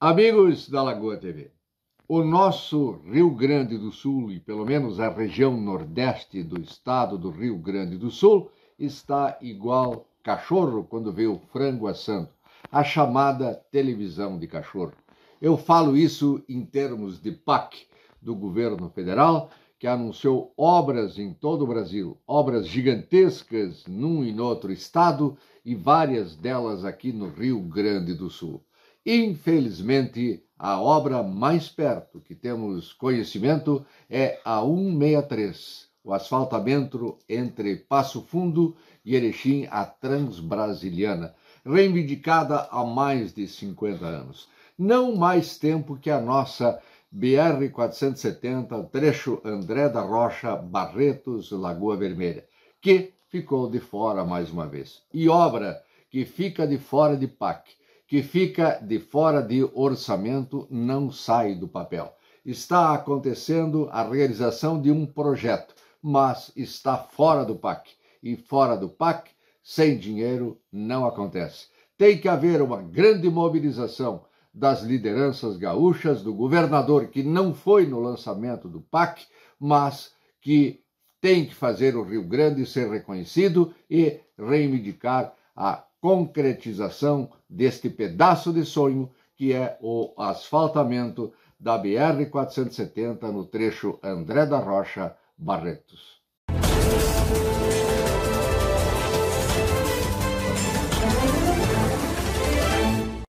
Amigos da Lagoa TV, o nosso Rio Grande do Sul, e pelo menos a região nordeste do estado do Rio Grande do Sul, está igual cachorro quando vê o frango assando a chamada televisão de cachorro. Eu falo isso em termos de PAC do governo federal, que anunciou obras em todo o Brasil, obras gigantescas num e no outro estado e várias delas aqui no Rio Grande do Sul. Infelizmente, a obra mais perto que temos conhecimento é a 163, o asfaltamento entre Passo Fundo e Erechim, a Transbrasiliana, reivindicada há mais de 50 anos. Não mais tempo que a nossa BR-470, trecho André da Rocha, Barretos, Lagoa Vermelha, que ficou de fora mais uma vez. E obra que fica de fora de PAC que fica de fora de orçamento não sai do papel. Está acontecendo a realização de um projeto, mas está fora do PAC. E fora do PAC, sem dinheiro, não acontece. Tem que haver uma grande mobilização das lideranças gaúchas, do governador, que não foi no lançamento do PAC, mas que tem que fazer o Rio Grande ser reconhecido e reivindicar a concretização deste pedaço de sonho que é o asfaltamento da BR-470 no trecho André da Rocha Barretos.